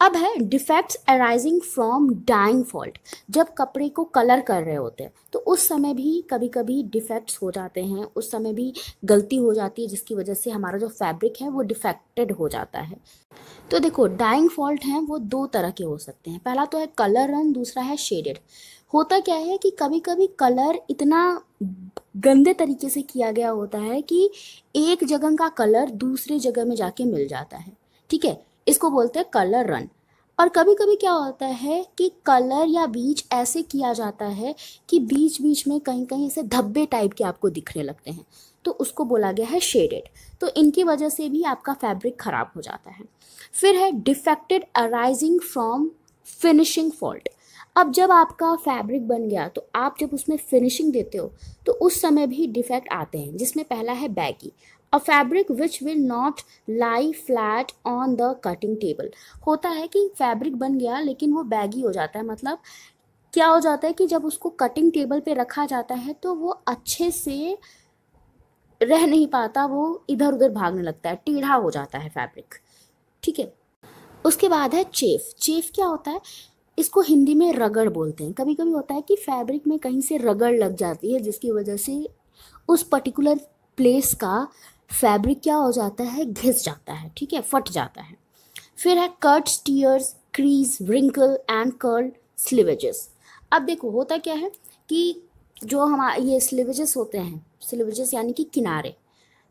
अब है defects arising from dyeing fault जब कपड़े को कलर कर रहे होते हैं तो उस समय भी कभी कभी डिफेक्ट्स हो जाते हैं उस समय भी गलती हो जाती है जिसकी वजह से हमारा जो फैब्रिक है वो डिफेक्टेड हो जाता है तो देखो डाइंग फॉल्ट हैं वो दो तरह के हो सकते हैं पहला तो है कलर रन दूसरा है शेडेड होता क्या है कि कभी कभी कलर इतना गंदे तरीके से किया गया होता है कि एक जगह का कलर दूसरे जगह में जाके मिल जाता है ठीक है इसको बोलते हैं कलर रन और कभी कभी क्या होता है कि कलर या बीच ऐसे किया जाता है कि बीच बीच में कहीं कहीं ऐसे धब्बे टाइप के आपको दिखने लगते हैं तो उसको बोला गया है शेडेड तो इनकी वजह से भी आपका फैब्रिक ख़राब हो जाता है फिर है defected arising from finishing fault अब जब आपका फैब्रिक बन गया तो आप जब उसमें फिनिशिंग देते हो तो उस समय भी डिफेक्ट आते हैं जिसमें पहला है baggy a fabric which will not lie flat on the cutting table होता है कि फैब्रिक बन गया लेकिन वो बैगी हो जाता है मतलब क्या हो जाता है कि जब उसको कटिंग टेबल पे रखा जाता है तो वो अच्छे से रह नहीं पाता वो इधर उधर भागने लगता है टीढ़ा हो जाता है फैब्रिक ठीक है उसके बाद है चेफ चेफ क्या होता है इसको हिंदी में रगड़ बोलते हैं कभी कभी होता है कि फैब्रिक में कहीं से रगड़ लग जाती है जिसकी वजह से उस पर्टिकुलर प्लेस का फैब्रिक क्या हो जाता है घिस जाता है ठीक है फट जाता है फिर है cut tears crease wrinkle and curl selvedges अब देखो होता क्या है कि जो हमारे ये स्लीवेजेस होते हैं स्लीवेजेस यानी कि किनारे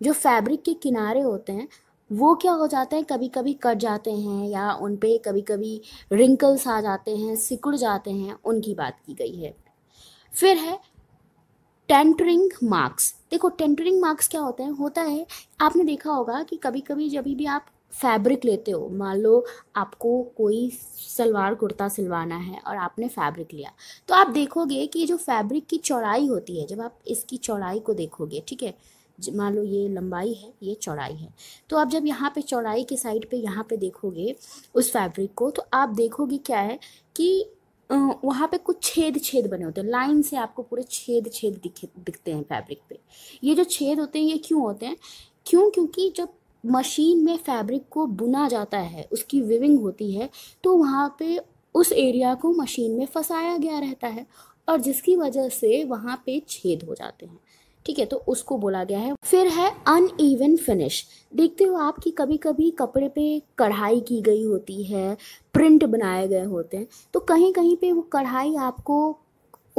जो फैब्रिक के किनारे होते हैं वो क्या हो जाते हैं कभी कभी कट जाते हैं या उन पर कभी कभी रिंकल्स आ जाते हैं सिकुड़ जाते हैं उनकी बात की गई है फिर है टेंटरिंग मार्क्स देखो टेंटरिंग मार्क्स क्या होते हैं होता है आपने देखा होगा कि कभी कभी जब भी आप फैब्रिक लेते हो मान लो आपको कोई सलवार कुर्ता सिलवाना है और आपने फैब्रिक लिया तो आप देखोगे कि जो फैब्रिक की चौड़ाई होती है जब आप इसकी चौड़ाई को देखोगे ठीक है मान लो ये लंबाई है ये चौड़ाई है तो आप जब यहाँ पे चौड़ाई के साइड पे यहाँ पे देखोगे उस फैब्रिक को तो आप देखोगे क्या है कि वहाँ पे कुछ छेद छेद बने होते हैं लाइन से आपको पूरे छेद छेद दिखे दिखते हैं फैब्रिक पे ये जो छेद होते हैं ये क्यों होते हैं क्यों क्योंकि जब मशीन में फैब्रिक को बुना जाता है उसकी विविंग होती है तो वहाँ पे उस एरिया को मशीन में फंसाया गया रहता है और जिसकी वजह से वहाँ पे छेद हो जाते हैं ठीक है तो उसको बोला गया है फिर है अन ईवन फिनिश देखते हो आप कि कभी कभी कपड़े पे कढ़ाई की गई होती है प्रिंट बनाए गए होते हैं तो कहीं कहीं पे वो कढ़ाई आपको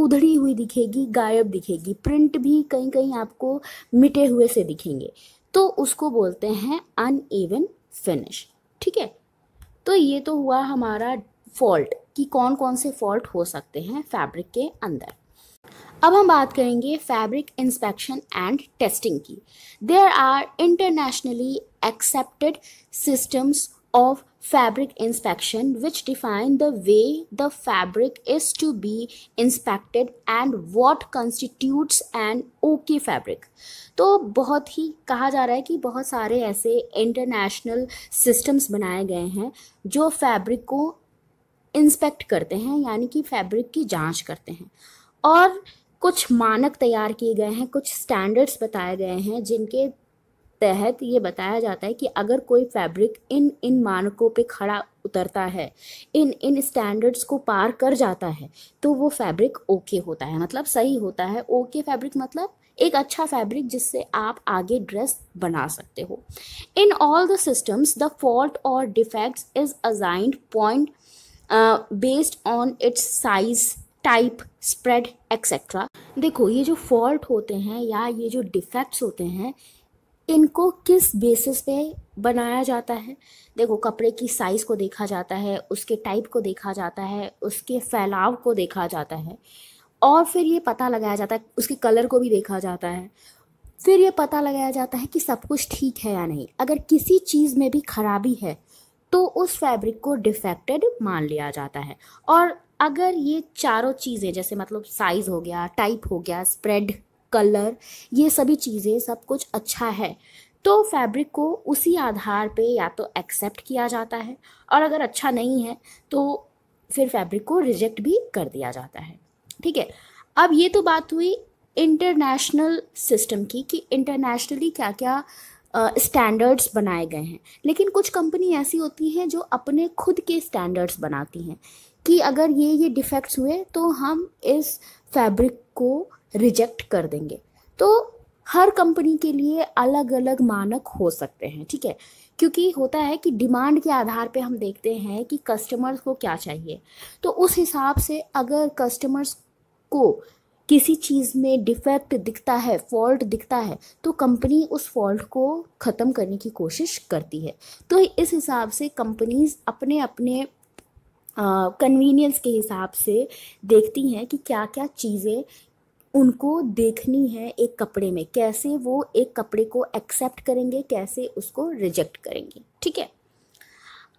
उधड़ी हुई दिखेगी गायब दिखेगी प्रिंट भी कहीं कहीं आपको मिटे हुए से दिखेंगे तो उसको बोलते हैं अन ईवन फिनिश ठीक है तो ये तो हुआ हमारा फॉल्ट कि कौन कौन से फॉल्ट हो सकते हैं फैब्रिक के अंदर अब हम बात करेंगे फैब्रिक इंस्पेक्शन एंड टेस्टिंग की there are internationally accepted systems of fabric inspection which define the way the fabric is to be inspected and what constitutes and okay fabric तो बहुत ही कहा जा रहा है कि बहुत सारे ऐसे इंटरनेशनल सिस्टम्स बनाए गए हैं जो फैब्रिक को इंस्पेक्ट करते हैं यानी कि फैब्रिक की जांच करते हैं और कुछ मानक तैयार किए गए हैं कुछ स्टैंडर्ड्स बताए गए हैं जिनके तहत ये बताया जाता है कि अगर कोई फैब्रिक इन इन मानकों पे खड़ा उतरता है इन इन स्टैंडर्ड्स को पार कर जाता है तो वो फैब्रिक ओके होता है मतलब सही होता है ओके फैब्रिक मतलब एक अच्छा फैब्रिक जिससे आप आगे ड्रेस बना सकते हो in all the systems the fault और defects is assigned point based on its size type spread etcetera देखो ये जो फॉल्ट होते हैं या ये जो डिफेक्ट्स होते हैं इनको किस बेसिस पे बनाया जाता है देखो कपड़े की साइज़ को देखा जाता है उसके टाइप को देखा जाता है उसके फैलाव को देखा जाता है और फिर ये पता लगाया जाता है उसके कलर को भी देखा जाता है फिर ये पता लगाया जाता है कि सब कुछ ठीक है या नहीं अगर किसी चीज़ में भी खराबी है तो उस फैब्रिक को डिफेक्टेड मान लिया जाता है और अगर ये चारों चीज़ें जैसे मतलब साइज़ हो गया टाइप हो गया स्प्रेड कलर ये सभी चीज़ें सब कुछ अच्छा है तो फैब्रिक को उसी आधार पे या तो एक्सेप्ट किया जाता है और अगर अच्छा नहीं है तो फिर फैब्रिक को रिजेक्ट भी कर दिया जाता है ठीक है अब ये तो बात हुई इंटरनेशनल सिस्टम की कि इंटरनेशनली क्या क्या स्टैंडर्ड्स uh, बनाए गए हैं लेकिन कुछ कंपनी ऐसी होती हैं जो अपने खुद के स्टैंडर्ड्स बनाती हैं कि अगर ये ये डिफेक्ट्स हुए तो हम इस फैब्रिक को रिजेक्ट कर देंगे तो हर कंपनी के लिए अलग अलग मानक हो सकते हैं ठीक है क्योंकि होता है कि डिमांड के आधार पे हम देखते हैं कि कस्टमर्स को क्या चाहिए तो उस हिसाब से अगर कस्टमर्स को किसी चीज़ में डिफेक्ट दिखता है फॉल्ट दिखता है तो कंपनी उस फॉल्ट को ख़त्म करने की कोशिश करती है तो इस हिसाब से कंपनीज अपने अपने कन्वीनियंस के हिसाब से देखती हैं कि क्या क्या चीज़ें उनको देखनी है एक कपड़े में कैसे वो एक कपड़े को एक्सेप्ट करेंगे कैसे उसको रिजेक्ट करेंगे ठीक है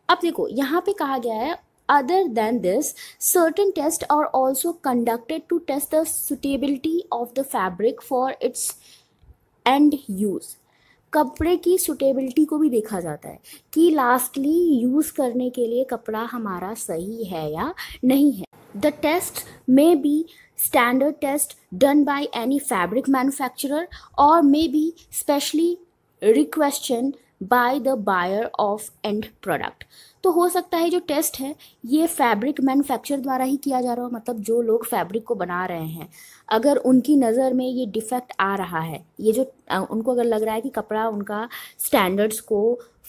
अब देखो यहाँ पे कहा गया है other than this certain test are also conducted to test the suitability of the fabric for its end use कपड़े की सुटेबिलिटी को भी देखा जाता है कि लास्टली यूज़ करने के लिए कपड़ा हमारा सही है या नहीं है the test may be standard test done by any fabric manufacturer और may be specially requested by the buyer of end product तो हो सकता है जो टेस्ट है ये फैब्रिक मैन्युफैक्चर द्वारा ही किया जा रहा हो मतलब जो लोग फैब्रिक को बना रहे हैं अगर उनकी नज़र में ये डिफेक्ट आ रहा है ये जो उनको अगर लग रहा है कि कपड़ा उनका स्टैंडर्ड्स को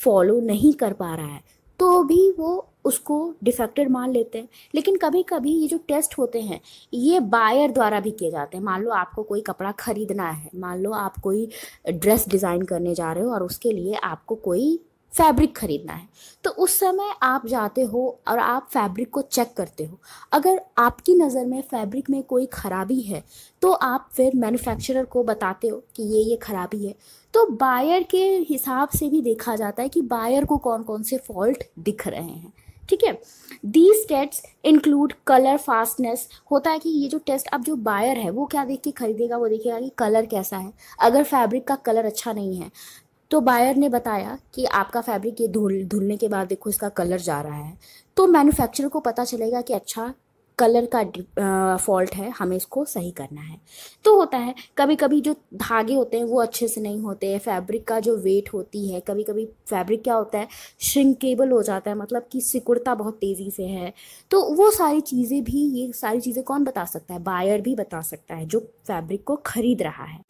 फॉलो नहीं कर पा रहा है तो भी वो उसको डिफेक्टेड मान लेते हैं लेकिन कभी कभी ये जो टेस्ट होते हैं ये बायर द्वारा भी किए जाते हैं मान लो आपको कोई कपड़ा ख़रीदना है मान लो आप कोई ड्रेस डिज़ाइन करने जा रहे हो और उसके लिए आपको कोई फैब्रिक खरीदना है तो उस समय आप जाते हो और आप फैब्रिक को चेक करते हो अगर आपकी नज़र में फैब्रिक में कोई ख़राबी है तो आप फिर मैन्युफैक्चरर को बताते हो कि ये ये ख़राबी है तो बायर के हिसाब से भी देखा जाता है कि बायर को कौन कौन से फॉल्ट दिख रहे हैं ठीक है these test include colour fastness होता है कि ये जो टेस्ट अब जो बायर है वो क्या देख के खरीदेगा वो देखेगा कि कलर कैसा है अगर फैब्रिक का कलर अच्छा नहीं है तो बायर ने बताया कि आपका फैब्रिक ये धुल धुलने के बाद देखो इसका कलर जा रहा है तो मैन्युफैक्चरर को पता चलेगा कि अच्छा कलर का फॉल्ट है हमें इसको सही करना है तो होता है कभी कभी जो धागे होते हैं वो अच्छे से नहीं होते हैं फैब्रिक का जो वेट होती है कभी कभी फैब्रिक क्या होता है श्रिंकेबल हो जाता है मतलब कि सिकुड़ता बहुत तेज़ी से है तो वो सारी चीज़ें भी ये सारी चीज़ें कौन बता सकता है बायर भी बता सकता है जो फैब्रिक को खरीद रहा है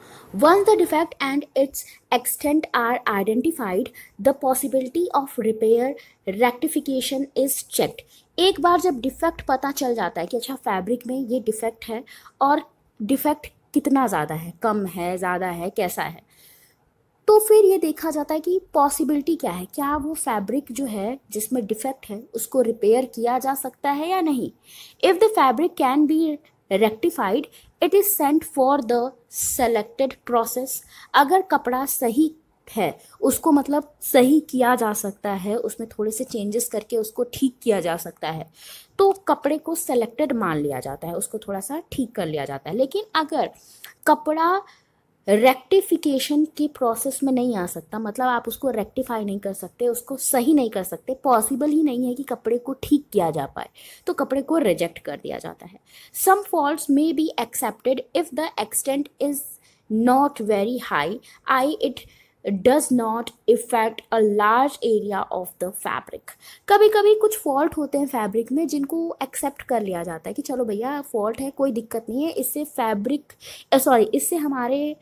once the defect and its extent are identified the possibility of repair rectification is checked एक बार जब डिफेक्ट पता चल जाता है कि अच्छा फैब्रिक में ये डिफेक्ट है और डिफेक्ट कितना ज़्यादा है कम है ज़्यादा है कैसा है तो फिर ये देखा जाता है कि पॉसिबिलिटी क्या है क्या वो फैब्रिक जो है जिसमें डिफेक्ट है उसको रिपेयर किया जा सकता है या नहीं if the fabric can be rectified it is sent for the selected process अगर कपड़ा सही है उसको मतलब सही किया जा सकता है उसमें थोड़े से चेंजेस करके उसको ठीक किया जा सकता है तो कपड़े को सेलेक्टेड मान लिया जाता है उसको थोड़ा सा ठीक कर लिया जाता है लेकिन अगर कपड़ा रेक्टिफिकेशन के प्रोसेस में नहीं आ सकता मतलब आप उसको रेक्टिफाई नहीं कर सकते उसको सही नहीं कर सकते पॉसिबल ही नहीं है कि कपड़े को ठीक किया जा पाए तो कपड़े को रिजेक्ट कर दिया जाता है some fault may be accepted if the extent is not very high I it does not effect a large area of the fabric कभी कभी कुछ फॉल्ट होते हैं फैब्रिक में जिनको एक्सेप्ट कर लिया जाता है कि चलो भैया फॉल्ट है कोई दिक्कत नहीं है इससे फैब्रिक सॉरी इससे हमारे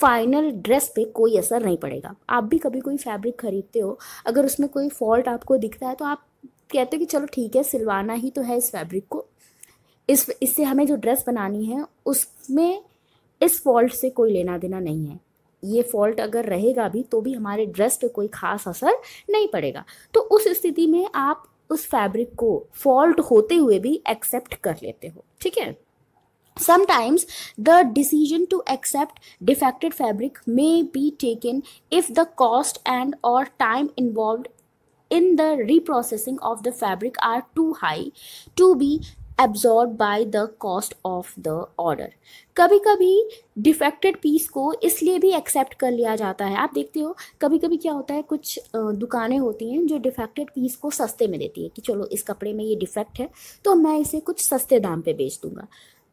फाइनल ड्रेस पे कोई असर नहीं पड़ेगा आप भी कभी कोई फैब्रिक खरीदते हो अगर उसमें कोई फॉल्ट आपको दिखता है तो आप कहते हो कि चलो ठीक है सिलवाना ही तो है इस फैब्रिक को इस इससे हमें जो ड्रेस बनानी है उसमें इस फॉल्ट से कोई लेना देना नहीं है ये फॉल्ट अगर रहेगा भी तो भी हमारे ड्रेस पे कोई ख़ास असर नहीं पड़ेगा तो उस स्थिति में आप उस फैब्रिक को फॉल्ट होते हुए भी एक्सेप्ट कर लेते हो ठीक है sometimes the decision to accept defected fabric may be taken if the cost and और time involve in the reprocessing of the fabric are too high to be absorb by the cost of the order कभी कभी defected piece को इसलिए भी accept कर लिया जाता है आप देखते हो कभी कभी क्या होता है कुछ दुकानें होती हैं जो डिफेक्टेड पीस को सस्ते में देती है कि चलो इस कपड़े में ये डिफेक्ट है तो मैं इसे कुछ सस्ते दाम पे बेच दूंगा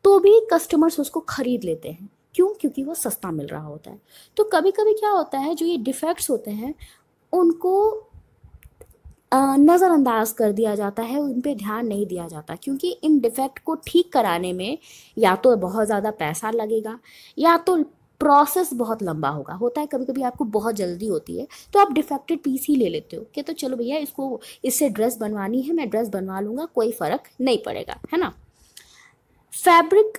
तो भी कस्टमर्स उसको ख़रीद लेते हैं क्यों क्योंकि वो सस्ता मिल रहा होता है तो कभी कभी क्या होता है जो ये डिफेक्ट्स होते हैं उनको नज़रअंदाज कर दिया जाता है उन पर ध्यान नहीं दिया जाता क्योंकि इन डिफेक्ट को ठीक कराने में या तो बहुत ज़्यादा पैसा लगेगा या तो प्रोसेस बहुत लंबा होगा होता है कभी कभी आपको बहुत जल्दी होती है तो आप डिफेक्टेड पीस ही ले लेते हो कि तो चलो भैया इसको इससे ड्रेस बनवानी है मैं ड्रेस बनवा लूँगा कोई फ़र्क नहीं पड़ेगा है ना fabric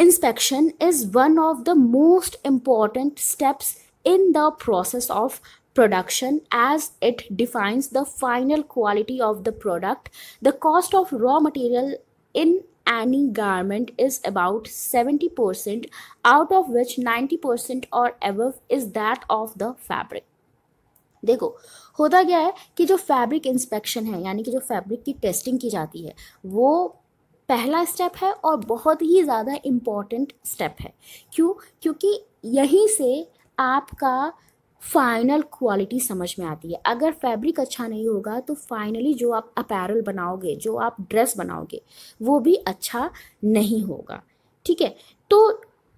inspection is one of the most important steps in the process of production as it defines the final quality of the product. The cost of raw material in any garment is about 70%, out of which 90% or above is that of the fabric. देखो होता क्या है कि जो fabric inspection है यानी कि जो फैब्रिक की टेस्टिंग की जाती है वो पहला स्टेप है और बहुत ही ज़्यादा इम्पॉर्टेंट स्टेप है क्यों क्योंकि यहीं से आपका फाइनल क्वालिटी समझ में आती है अगर फैब्रिक अच्छा नहीं होगा तो फाइनली जो आप अपैरल बनाओगे जो आप ड्रेस बनाओगे वो भी अच्छा नहीं होगा ठीक है तो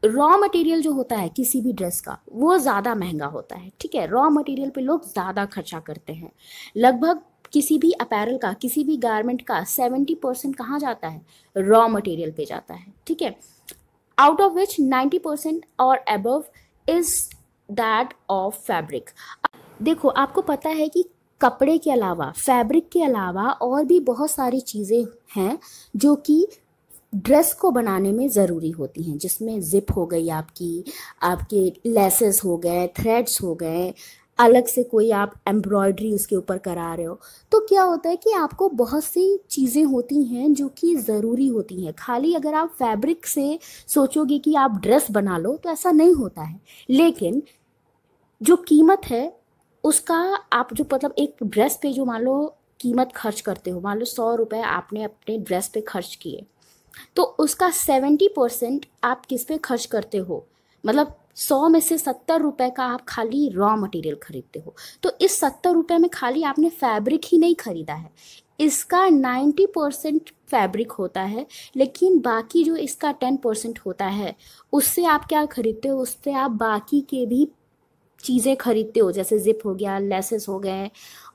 रॉ मटेरियल जो होता है किसी भी ड्रेस का वो ज़्यादा महंगा होता है ठीक है रॉ मटेरियल पे लोग ज़्यादा खर्चा करते हैं लगभग किसी भी अपैरल का किसी भी गारमेंट का सेवेंटी परसेंट कहाँ जाता है रॉ मटेरियल पे जाता है ठीक है out of which ninety percent और above is that of fabric देखो आपको पता है कि कपड़े के अलावा फैब्रिक के अलावा और भी बहुत सारी चीज़ें हैं जो कि ड्रेस को बनाने में ज़रूरी होती हैं जिसमें ज़िप हो गई आपकी आपके लेसेस हो गए थ्रेड्स हो गए अलग से कोई आप एम्ब्रॉयड्री उसके ऊपर करा रहे हो तो क्या होता है कि आपको बहुत सी चीज़ें होती हैं जो कि ज़रूरी होती हैं खाली अगर आप फैब्रिक से सोचोगे कि आप ड्रेस बना लो तो ऐसा नहीं होता है लेकिन जो कीमत है उसका आप जो मतलब एक ड्रेस पे जो मान लो कीमत खर्च करते हो मान लो सौ रुपये आपने अपने ड्रेस पे खर्च किए तो उसका सेवेंटी परसेंट आप किस पे खर्च करते हो मतलब सौ में से सत्तर रुपये का आप खाली रॉ मटेरियल खरीदते हो तो इस सत्तर रुपये में खाली आपने फैब्रिक ही नहीं खरीदा है इसका नाइन्टी परसेंट फैब्रिक होता है लेकिन बाकी जो इसका टेन परसेंट होता है उससे आप क्या खरीदते हो उससे आप बाकी के भी चीज़ें खरीदते हो जैसे ज़िप हो गया लेसेस हो गए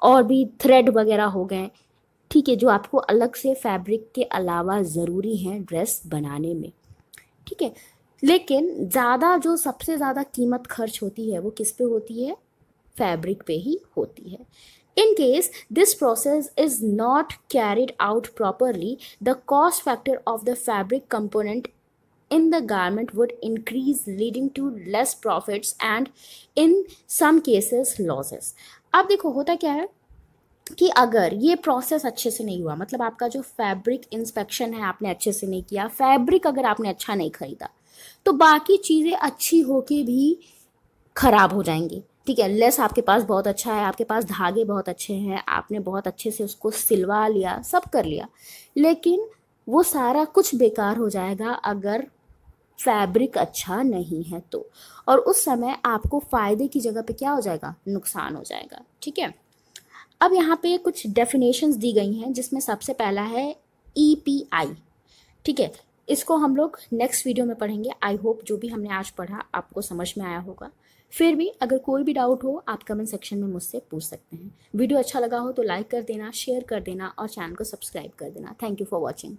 और भी थ्रेड वगैरह हो गए ठीक है जो आपको अलग से फैब्रिक के अलावा ज़रूरी हैं ड्रेस बनाने में ठीक है लेकिन ज़्यादा जो सबसे ज़्यादा कीमत खर्च होती है वो किस पे होती है फैब्रिक पे ही होती है in case this process is not carried out properly the cost factor of the fabric component in the garment would increase leading to less profits and in some cases losses अब देखो होता क्या है कि अगर ये प्रोसेस अच्छे से नहीं हुआ मतलब आपका जो फैब्रिक इंस्पेक्शन है आपने अच्छे से नहीं किया फैब्रिक अगर आपने अच्छा नहीं खरीदा तो बाकी चीज़ें अच्छी होके भी ख़राब हो जाएंगी ठीक है लेस आपके पास बहुत अच्छा है आपके पास धागे बहुत अच्छे हैं आपने बहुत अच्छे से उसको सिलवा लिया सब कर लिया लेकिन वो सारा कुछ बेकार हो जाएगा अगर फैब्रिक अच्छा नहीं है तो और उस समय आपको फ़ायदे की जगह पे क्या हो जाएगा नुकसान हो जाएगा ठीक है अब यहाँ पे कुछ डेफिनेशंस दी गई हैं जिसमें सबसे पहला है ई पी आई ठीक है इसको हम लोग नेक्स्ट वीडियो में पढ़ेंगे आई होप जो भी हमने आज पढ़ा आपको समझ में आया होगा फिर भी अगर कोई भी डाउट हो आप कमेंट सेक्शन में मुझसे पूछ सकते हैं वीडियो अच्छा लगा हो तो लाइक कर देना शेयर कर देना और चैनल को सब्सक्राइब कर देना थैंक यू फॉर वॉचिंग